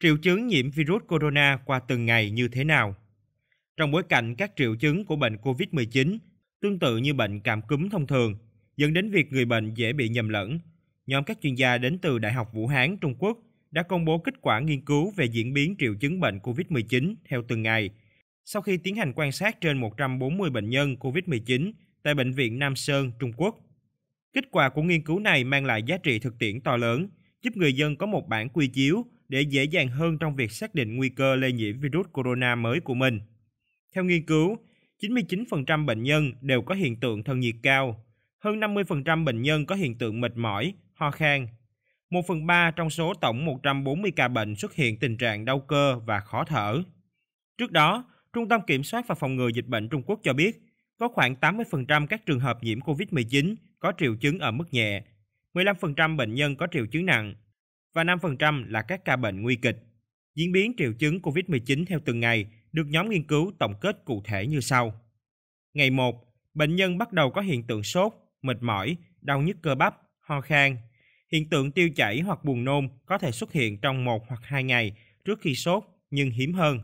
Triệu chứng nhiễm virus corona qua từng ngày như thế nào? Trong bối cảnh các triệu chứng của bệnh COVID-19 tương tự như bệnh cảm cúm thông thường, dẫn đến việc người bệnh dễ bị nhầm lẫn, nhóm các chuyên gia đến từ Đại học Vũ Hán, Trung Quốc đã công bố kết quả nghiên cứu về diễn biến triệu chứng bệnh COVID-19 theo từng ngày. Sau khi tiến hành quan sát trên 140 bệnh nhân COVID-19 tại Bệnh viện Nam Sơn, Trung Quốc Kết quả của nghiên cứu này mang lại giá trị thực tiễn to lớn, giúp người dân có một bản quy chiếu để dễ dàng hơn trong việc xác định nguy cơ lây nhiễm virus corona mới của mình. Theo nghiên cứu, 99% bệnh nhân đều có hiện tượng thân nhiệt cao, hơn 50% bệnh nhân có hiện tượng mệt mỏi, ho khan. 1 phần 3 trong số tổng 140 ca bệnh xuất hiện tình trạng đau cơ và khó thở. Trước đó, Trung tâm Kiểm soát và Phòng ngừa Dịch bệnh Trung Quốc cho biết, có khoảng 80% các trường hợp nhiễm COVID-19 có triệu chứng ở mức nhẹ, 15% bệnh nhân có triệu chứng nặng và 5% là các ca bệnh nguy kịch. Diễn biến triệu chứng COVID-19 theo từng ngày được nhóm nghiên cứu tổng kết cụ thể như sau. Ngày 1, bệnh nhân bắt đầu có hiện tượng sốt, mệt mỏi, đau nhức cơ bắp, ho khan. Hiện tượng tiêu chảy hoặc buồn nôn có thể xuất hiện trong một hoặc hai ngày trước khi sốt nhưng hiếm hơn.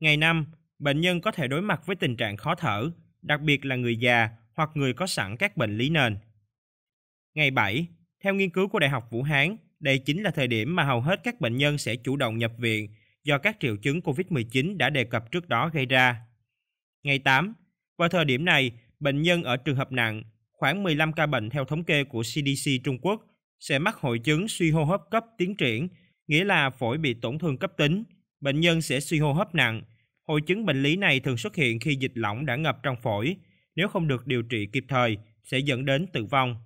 Ngày 5, bệnh nhân có thể đối mặt với tình trạng khó thở, đặc biệt là người già hoặc người có sẵn các bệnh lý nền. Ngày 7, theo nghiên cứu của Đại học Vũ Hán, đây chính là thời điểm mà hầu hết các bệnh nhân sẽ chủ động nhập viện do các triệu chứng COVID-19 đã đề cập trước đó gây ra. Ngày 8, vào thời điểm này, bệnh nhân ở trường hợp nặng, khoảng 15 ca bệnh theo thống kê của CDC Trung Quốc sẽ mắc hội chứng suy hô hấp cấp tiến triển, nghĩa là phổi bị tổn thương cấp tính. Bệnh nhân sẽ suy hô hấp nặng. Hội chứng bệnh lý này thường xuất hiện khi dịch lỏng đã ngập trong phổi, nếu không được điều trị kịp thời sẽ dẫn đến tử vong.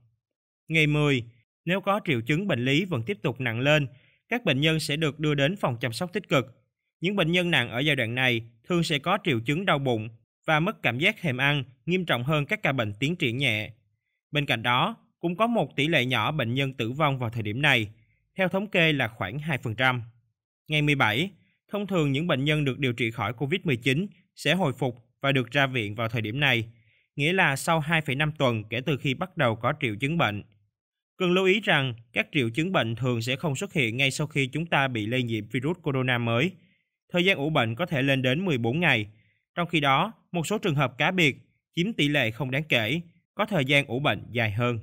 Ngày 10, nếu có triệu chứng bệnh lý vẫn tiếp tục nặng lên, các bệnh nhân sẽ được đưa đến phòng chăm sóc tích cực. Những bệnh nhân nặng ở giai đoạn này thường sẽ có triệu chứng đau bụng và mất cảm giác thèm ăn nghiêm trọng hơn các ca bệnh tiến triển nhẹ. Bên cạnh đó, cũng có một tỷ lệ nhỏ bệnh nhân tử vong vào thời điểm này, theo thống kê là khoảng 2%. Ngày 17, thông thường những bệnh nhân được điều trị khỏi COVID-19 sẽ hồi phục và được ra viện vào thời điểm này – nghĩa là sau 2,5 tuần kể từ khi bắt đầu có triệu chứng bệnh. Cần lưu ý rằng các triệu chứng bệnh thường sẽ không xuất hiện ngay sau khi chúng ta bị lây nhiễm virus corona mới. Thời gian ủ bệnh có thể lên đến 14 ngày. Trong khi đó, một số trường hợp cá biệt chiếm tỷ lệ không đáng kể, có thời gian ủ bệnh dài hơn.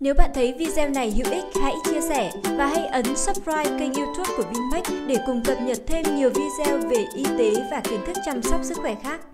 Nếu bạn thấy video này hữu ích, hãy chia sẻ và hãy ấn subscribe kênh youtube của Vinmec để cùng cập nhật thêm nhiều video về y tế và kiến thức chăm sóc sức khỏe khác.